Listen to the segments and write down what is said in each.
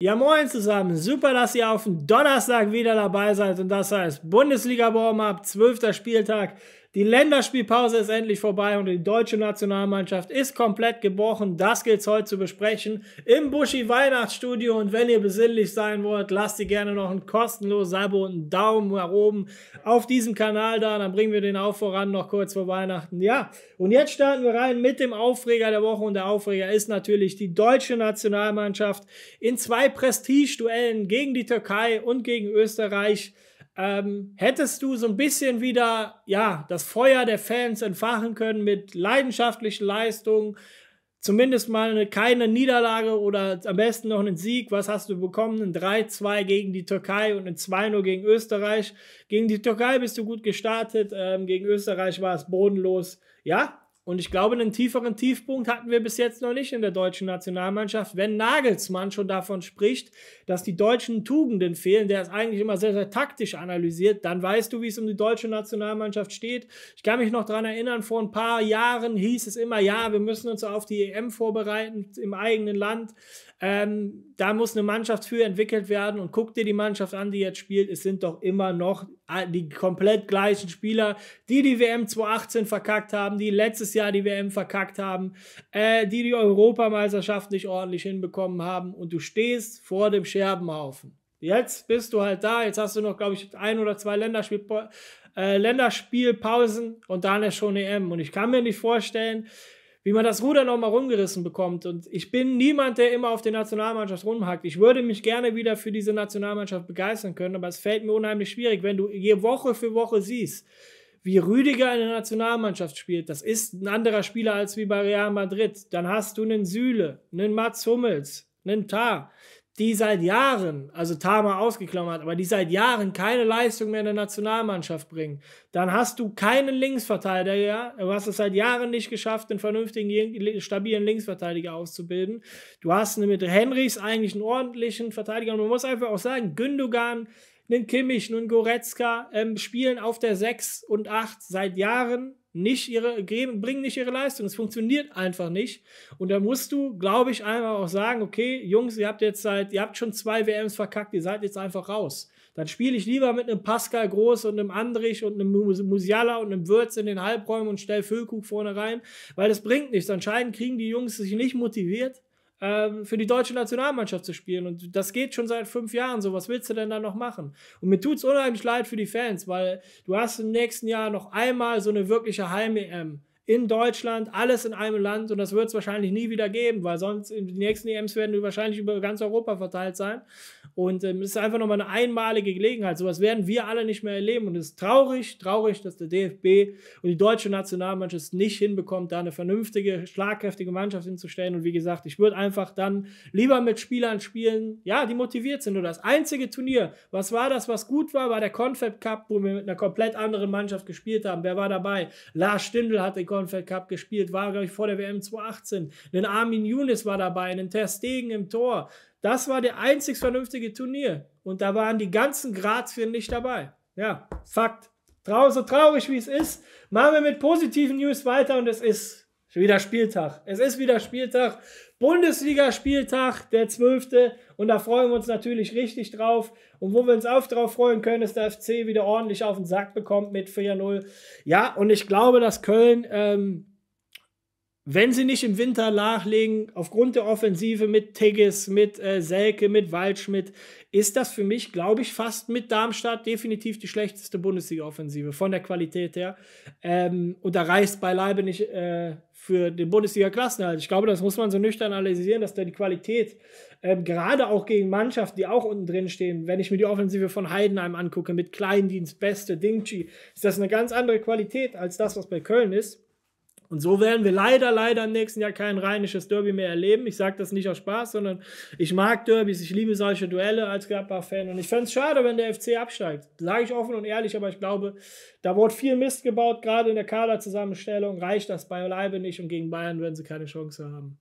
Ja, moin zusammen. Super, dass ihr auf den Donnerstag wieder dabei seid. Und das heißt Bundesliga-Warm-Up, 12. Spieltag. Die Länderspielpause ist endlich vorbei und die deutsche Nationalmannschaft ist komplett gebrochen. Das gilt es heute zu besprechen im Buschi Weihnachtsstudio. Und wenn ihr besinnlich sein wollt, lasst ihr gerne noch ein kostenloses Abo und einen Daumen nach oben auf diesem Kanal da. Dann bringen wir den auch voran noch kurz vor Weihnachten. Ja, und jetzt starten wir rein mit dem Aufreger der Woche. Und der Aufreger ist natürlich die deutsche Nationalmannschaft in zwei Prestigeduellen gegen die Türkei und gegen Österreich ähm, hättest du so ein bisschen wieder ja das Feuer der Fans entfachen können mit leidenschaftlichen Leistungen, zumindest mal eine, keine Niederlage oder am besten noch einen Sieg. Was hast du bekommen? Ein 3-2 gegen die Türkei und ein 2-0 gegen Österreich. Gegen die Türkei bist du gut gestartet, ähm, gegen Österreich war es bodenlos. Ja, und ich glaube, einen tieferen Tiefpunkt hatten wir bis jetzt noch nicht in der deutschen Nationalmannschaft. Wenn Nagelsmann schon davon spricht, dass die deutschen Tugenden fehlen, der ist eigentlich immer sehr, sehr taktisch analysiert, dann weißt du, wie es um die deutsche Nationalmannschaft steht. Ich kann mich noch daran erinnern, vor ein paar Jahren hieß es immer, ja, wir müssen uns auf die EM vorbereiten im eigenen Land. Ähm, da muss eine Mannschaft für entwickelt werden und guck dir die Mannschaft an, die jetzt spielt. Es sind doch immer noch äh, die komplett gleichen Spieler, die die WM 2018 verkackt haben, die letztes Jahr die WM verkackt haben, äh, die die Europameisterschaft nicht ordentlich hinbekommen haben und du stehst vor dem Scherbenhaufen. Jetzt bist du halt da, jetzt hast du noch, glaube ich, ein oder zwei Länderspiel, äh, Länderspielpausen und dann ist schon EM. Und ich kann mir nicht vorstellen, wie man das Ruder nochmal rumgerissen bekommt. Und ich bin niemand, der immer auf die Nationalmannschaft rumhackt. Ich würde mich gerne wieder für diese Nationalmannschaft begeistern können, aber es fällt mir unheimlich schwierig, wenn du je Woche für Woche siehst, wie Rüdiger in der Nationalmannschaft spielt, das ist ein anderer Spieler als wie bei Real Madrid. Dann hast du einen Süle, einen Mats Hummels, einen Tar, die seit Jahren, also Tar mal ausgeklammert, aber die seit Jahren keine Leistung mehr in der Nationalmannschaft bringen. Dann hast du keinen Linksverteidiger, ja? du hast es seit Jahren nicht geschafft, einen vernünftigen, stabilen Linksverteidiger auszubilden. Du hast mit Henrichs eigentlich einen ordentlichen Verteidiger und man muss einfach auch sagen, Gündogan einen Kimmich, einen Goretzka ähm, spielen auf der 6 und 8 seit Jahren nicht ihre, geben, bringen nicht ihre Leistung. Es funktioniert einfach nicht. Und da musst du, glaube ich, einfach auch sagen, okay, Jungs, ihr habt jetzt seit, ihr habt schon zwei WMs verkackt, ihr seid jetzt einfach raus. Dann spiele ich lieber mit einem Pascal Groß und einem Andrich und einem Musiala und einem Würz in den Halbräumen und stell Füllkug vorne rein, weil das bringt nichts. Anscheinend kriegen die Jungs sich nicht motiviert. Ähm, für die deutsche Nationalmannschaft zu spielen. Und das geht schon seit fünf Jahren so. Was willst du denn da noch machen? Und mir tut es unheimlich leid für die Fans, weil du hast im nächsten Jahr noch einmal so eine wirkliche Heim-EM in Deutschland, alles in einem Land und das wird es wahrscheinlich nie wieder geben, weil sonst die nächsten EMs werden wahrscheinlich über ganz Europa verteilt sein. Und ähm, es ist einfach nochmal eine einmalige Gelegenheit. Sowas werden wir alle nicht mehr erleben und es ist traurig, traurig, dass der DFB und die deutsche Nationalmannschaft es nicht hinbekommt, da eine vernünftige, schlagkräftige Mannschaft hinzustellen. Und wie gesagt, ich würde einfach dann lieber mit Spielern spielen, ja, die motiviert sind. Und das einzige Turnier, was war das, was gut war, war der Confab Cup, wo wir mit einer komplett anderen Mannschaft gespielt haben. Wer war dabei? Lars Stindl hat den Conference Cup gespielt, war, glaube ich, vor der WM 2018. Ein Armin Younes war dabei, ein Ter Stegen im Tor. Das war der einzig vernünftige Turnier. Und da waren die ganzen Grazien nicht dabei. Ja, Fakt. Trau so traurig, wie es ist, machen wir mit positiven News weiter und es ist Schon wieder Spieltag. Es ist wieder Spieltag. Bundesliga-Spieltag, der 12. Und da freuen wir uns natürlich richtig drauf. Und wo wir uns auch drauf freuen können, ist der FC wieder ordentlich auf den Sack bekommt mit 4-0. Ja, und ich glaube, dass Köln. Ähm, wenn sie nicht im Winter nachlegen, aufgrund der Offensive mit Tigges, mit äh, Selke, mit Waldschmidt, ist das für mich, glaube ich, fast mit Darmstadt definitiv die schlechteste Bundesliga-Offensive von der Qualität her. Ähm, und da reißt beileibe nicht äh, für den Bundesliga-Klassenerhalt. Ich glaube, das muss man so nüchtern analysieren, dass da die Qualität, ähm, gerade auch gegen Mannschaften, die auch unten drin stehen, wenn ich mir die Offensive von Heidenheim angucke, mit Kleindienst, Beste, Dingchi, ist das eine ganz andere Qualität als das, was bei Köln ist. Und so werden wir leider, leider im nächsten Jahr kein rheinisches Derby mehr erleben. Ich sage das nicht aus Spaß, sondern ich mag Derbys, ich liebe solche Duelle als Gladbach-Fan. Und ich fände es schade, wenn der FC absteigt. Sage ich offen und ehrlich, aber ich glaube, da wurde viel Mist gebaut, gerade in der Kaderzusammenstellung. Reicht das bei Leibe nicht und gegen Bayern werden sie keine Chance haben.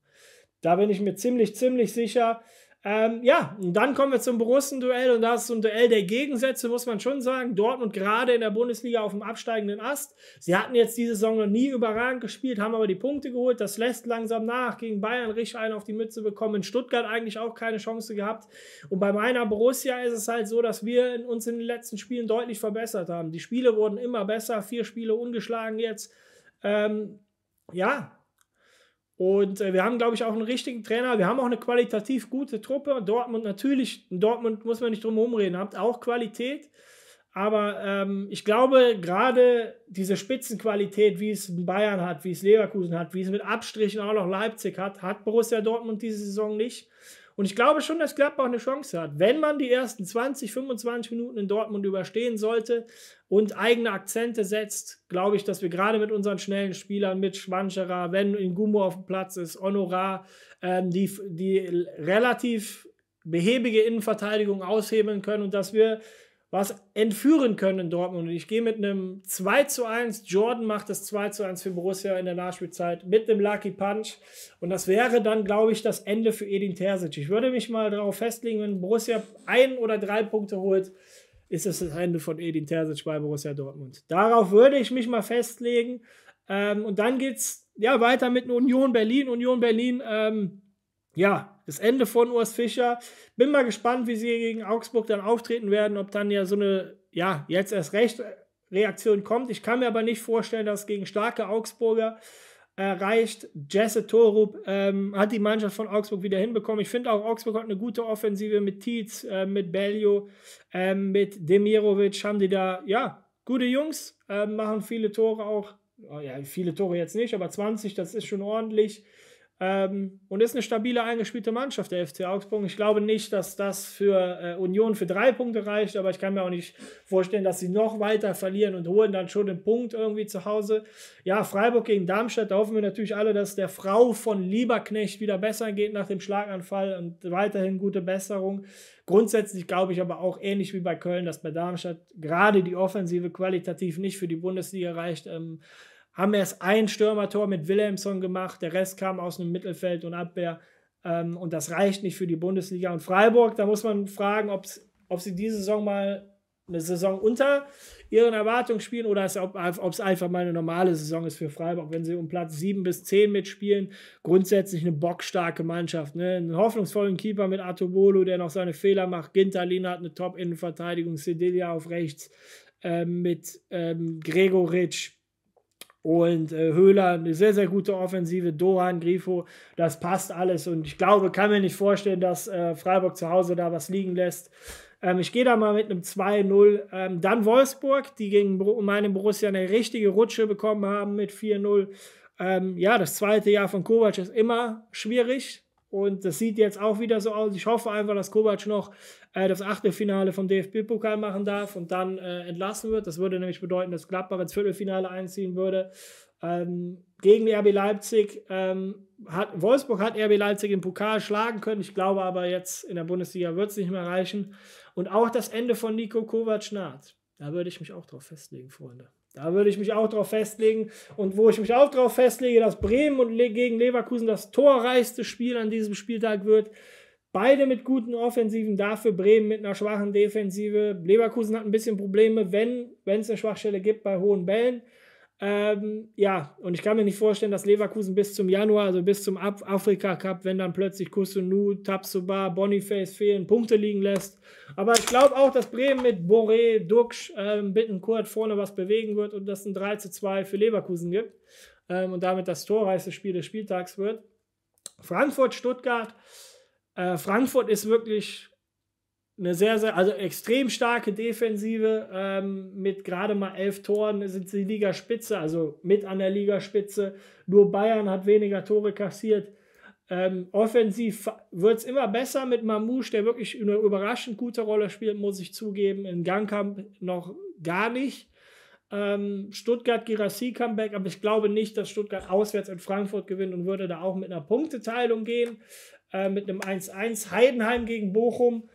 Da bin ich mir ziemlich, ziemlich sicher. Ähm, ja, und dann kommen wir zum Borussen-Duell und das ist so ein Duell der Gegensätze, muss man schon sagen. Dortmund gerade in der Bundesliga auf dem absteigenden Ast. Sie hatten jetzt diese Saison noch nie überragend gespielt, haben aber die Punkte geholt. Das lässt langsam nach. Gegen Bayern richtig einen auf die Mütze bekommen. In Stuttgart eigentlich auch keine Chance gehabt. Und bei meiner Borussia ist es halt so, dass wir uns in den letzten Spielen deutlich verbessert haben. Die Spiele wurden immer besser, vier Spiele ungeschlagen jetzt. Ähm, ja, und äh, wir haben, glaube ich, auch einen richtigen Trainer. Wir haben auch eine qualitativ gute Truppe. Dortmund natürlich, in Dortmund muss man nicht drum rumreden, habt auch Qualität. Aber ähm, ich glaube, gerade diese Spitzenqualität, wie es Bayern hat, wie es Leverkusen hat, wie es mit Abstrichen auch noch Leipzig hat, hat Borussia Dortmund diese Saison nicht. Und ich glaube schon, dass Gladbach eine Chance hat, wenn man die ersten 20, 25 Minuten in Dortmund überstehen sollte und eigene Akzente setzt, glaube ich, dass wir gerade mit unseren schnellen Spielern, mit Schwanscherer, wenn Ingumo auf dem Platz ist, Honorar, ähm, die, die relativ behäbige Innenverteidigung aushebeln können und dass wir was entführen können in Dortmund. Und ich gehe mit einem 2 zu 1. Jordan macht das 2 zu 1 für Borussia in der Nachspielzeit mit einem Lucky Punch. Und das wäre dann, glaube ich, das Ende für Edin Terzic. Ich würde mich mal darauf festlegen, wenn Borussia ein oder drei Punkte holt, ist es das Ende von Edin Terzic bei Borussia Dortmund. Darauf würde ich mich mal festlegen. Ähm, und dann geht es ja, weiter mit Union Berlin. Union Berlin. Ähm, ja, das Ende von Urs Fischer. Bin mal gespannt, wie sie gegen Augsburg dann auftreten werden, ob dann ja so eine, ja, jetzt erst recht Reaktion kommt. Ich kann mir aber nicht vorstellen, dass gegen starke Augsburger erreicht. Jesse Torup ähm, hat die Mannschaft von Augsburg wieder hinbekommen. Ich finde auch, Augsburg hat eine gute Offensive mit Tietz, äh, mit Belio, äh, mit Demirovic. Haben die da, ja, gute Jungs, äh, machen viele Tore auch. Oh, ja, viele Tore jetzt nicht, aber 20, das ist schon ordentlich. Ähm, und ist eine stabile eingespielte Mannschaft, der FC Augsburg. Ich glaube nicht, dass das für äh, Union für drei Punkte reicht, aber ich kann mir auch nicht vorstellen, dass sie noch weiter verlieren und holen dann schon den Punkt irgendwie zu Hause. Ja, Freiburg gegen Darmstadt, da hoffen wir natürlich alle, dass der Frau von Lieberknecht wieder besser geht nach dem Schlaganfall und weiterhin gute Besserung. Grundsätzlich glaube ich aber auch ähnlich wie bei Köln, dass bei Darmstadt gerade die Offensive qualitativ nicht für die Bundesliga reicht. Ähm, haben erst ein Stürmertor mit Wilhelmsson gemacht, der Rest kam aus dem Mittelfeld und Abwehr. Ähm, und das reicht nicht für die Bundesliga. Und Freiburg, da muss man fragen, ob sie diese Saison mal eine Saison unter ihren Erwartungen spielen oder es, ob es einfach mal eine normale Saison ist für Freiburg, wenn sie um Platz 7 bis 10 mitspielen. Grundsätzlich eine bockstarke Mannschaft. Ne? Einen hoffnungsvollen Keeper mit Artobolo, der noch seine Fehler macht. Ginterlin hat eine Top-Innenverteidigung, Sedelia auf rechts. Ähm, mit ähm, Gregoritsch, und äh, Höhler, eine sehr, sehr gute Offensive, Dohan, Grifo, das passt alles. Und ich glaube, kann mir nicht vorstellen, dass äh, Freiburg zu Hause da was liegen lässt. Ähm, ich gehe da mal mit einem 2-0. Ähm, dann Wolfsburg, die gegen meine Borussia eine richtige Rutsche bekommen haben mit 4-0. Ähm, ja, das zweite Jahr von Kovac ist immer schwierig. Und das sieht jetzt auch wieder so aus. Ich hoffe einfach, dass Kovac noch äh, das Achtelfinale vom DFB-Pokal machen darf und dann äh, entlassen wird. Das würde nämlich bedeuten, dass Gladbach ins Viertelfinale einziehen würde. Ähm, gegen RB Leipzig. Ähm, hat, Wolfsburg hat RB Leipzig im Pokal schlagen können. Ich glaube aber jetzt in der Bundesliga wird es nicht mehr reichen. Und auch das Ende von Nico Kovac naht. Da würde ich mich auch drauf festlegen, Freunde. Da würde ich mich auch drauf festlegen. Und wo ich mich auch drauf festlege, dass Bremen und gegen Leverkusen das torreichste Spiel an diesem Spieltag wird. Beide mit guten Offensiven, dafür Bremen mit einer schwachen Defensive. Leverkusen hat ein bisschen Probleme, wenn es eine Schwachstelle gibt bei hohen Bällen. Ähm, ja, und ich kann mir nicht vorstellen, dass Leverkusen bis zum Januar, also bis zum Af Afrika Cup, wenn dann plötzlich Kusunu, Tapsoba, Boniface fehlen, Punkte liegen lässt. Aber ich glaube auch, dass Bremen mit Boré, Duxch, ähm, Bittenkurt vorne was bewegen wird und dass ein 3 zu 2 für Leverkusen gibt ähm, und damit das torreichste Spiel des Spieltags wird. Frankfurt, Stuttgart. Äh, Frankfurt ist wirklich eine sehr, sehr, also extrem starke Defensive ähm, mit gerade mal elf Toren sind sie Ligaspitze, also mit an der Ligaspitze. Nur Bayern hat weniger Tore kassiert. Ähm, offensiv wird es immer besser mit Mamouche, der wirklich eine überraschend gute Rolle spielt, muss ich zugeben. In Gangkamp noch gar nicht. Ähm, Stuttgart Girassi Comeback, aber ich glaube nicht, dass Stuttgart auswärts in Frankfurt gewinnt und würde da auch mit einer Punkteteilung gehen. Äh, mit einem 1-1 Heidenheim gegen Bochum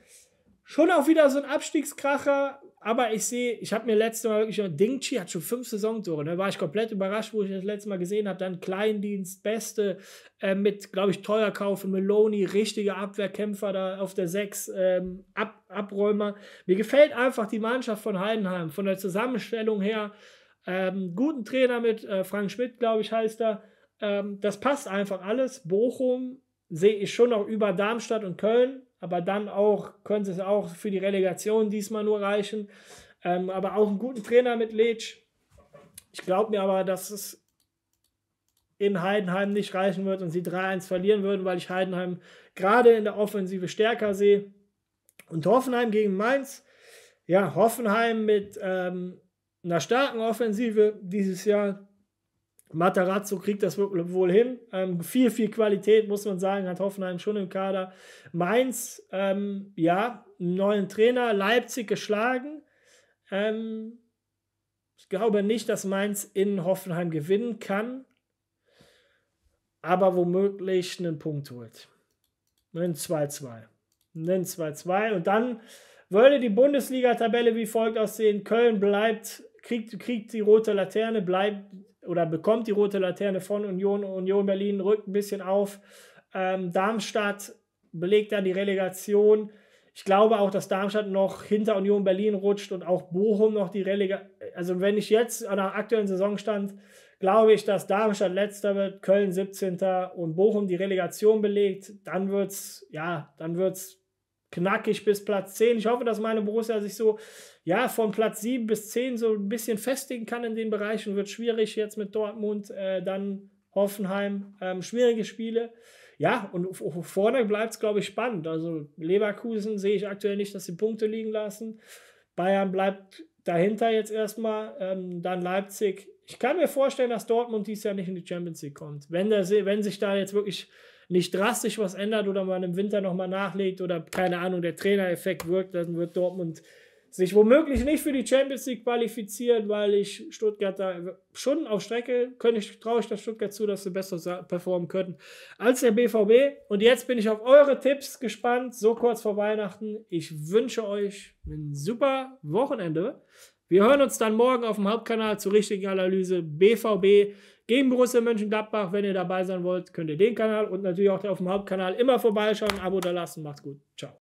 schon auch wieder so ein Abstiegskracher, aber ich sehe, ich habe mir letztes Mal wirklich schon, Ding Chi hat schon fünf Saisontore, da ne? war ich komplett überrascht, wo ich das letzte Mal gesehen habe, dann Kleindienst, Beste, äh, mit, glaube ich, Teuerkauf, Meloni, richtige Abwehrkämpfer da auf der Sechs, ähm, Ab Abräumer. Mir gefällt einfach die Mannschaft von Heidenheim, von der Zusammenstellung her, ähm, guten Trainer mit, äh, Frank Schmidt, glaube ich, heißt er, ähm, das passt einfach alles, Bochum sehe ich schon noch über Darmstadt und Köln, aber dann auch könnte es auch für die Relegation diesmal nur reichen. Ähm, aber auch einen guten Trainer mit Leitsch. Ich glaube mir aber, dass es in Heidenheim nicht reichen wird und sie 3-1 verlieren würden, weil ich Heidenheim gerade in der Offensive stärker sehe. Und Hoffenheim gegen Mainz. Ja, Hoffenheim mit ähm, einer starken Offensive dieses Jahr Matarazzo kriegt das wohl hin. Ähm, viel, viel Qualität, muss man sagen, hat Hoffenheim schon im Kader. Mainz, ähm, ja, neuen Trainer, Leipzig geschlagen. Ähm, ich glaube nicht, dass Mainz in Hoffenheim gewinnen kann, aber womöglich einen Punkt holt. Einen 2-2. Einen 2-2. Und dann würde die Bundesliga-Tabelle wie folgt aussehen. Köln bleibt kriegt, kriegt die rote Laterne, bleibt oder bekommt die rote Laterne von Union, Union Berlin, rückt ein bisschen auf. Ähm, Darmstadt belegt dann die Relegation. Ich glaube auch, dass Darmstadt noch hinter Union Berlin rutscht und auch Bochum noch die Relegation. Also, wenn ich jetzt nach aktuellen Saisonstand glaube ich, dass Darmstadt letzter wird, Köln 17. und Bochum die Relegation belegt, dann wird es ja, dann wird's knackig bis Platz 10. Ich hoffe, dass meine Borussia sich so, ja, von Platz 7 bis 10 so ein bisschen festigen kann in den Bereichen. Wird schwierig jetzt mit Dortmund, äh, dann Hoffenheim. Ähm, schwierige Spiele. Ja, und vorne bleibt es, glaube ich, spannend. Also Leverkusen sehe ich aktuell nicht, dass sie Punkte liegen lassen. Bayern bleibt dahinter jetzt erstmal. Ähm, dann Leipzig. Ich kann mir vorstellen, dass Dortmund dies Jahr nicht in die Champions League kommt. Wenn, der, wenn sich da jetzt wirklich nicht drastisch was ändert oder man im Winter nochmal nachlegt oder keine Ahnung, der Trainereffekt wirkt, dann wird Dortmund sich womöglich nicht für die Champions League qualifizieren, weil ich Stuttgart da schon auf Strecke traue ich das Stuttgart zu, dass sie besser performen könnten als der BVB. Und jetzt bin ich auf eure Tipps gespannt, so kurz vor Weihnachten. Ich wünsche euch ein super Wochenende. Wir hören uns dann morgen auf dem Hauptkanal zur richtigen Analyse BVB gegen Borussia Mönchengladbach. Wenn ihr dabei sein wollt, könnt ihr den Kanal und natürlich auch auf dem Hauptkanal immer vorbeischauen, Abo da lassen. Macht's gut. Ciao.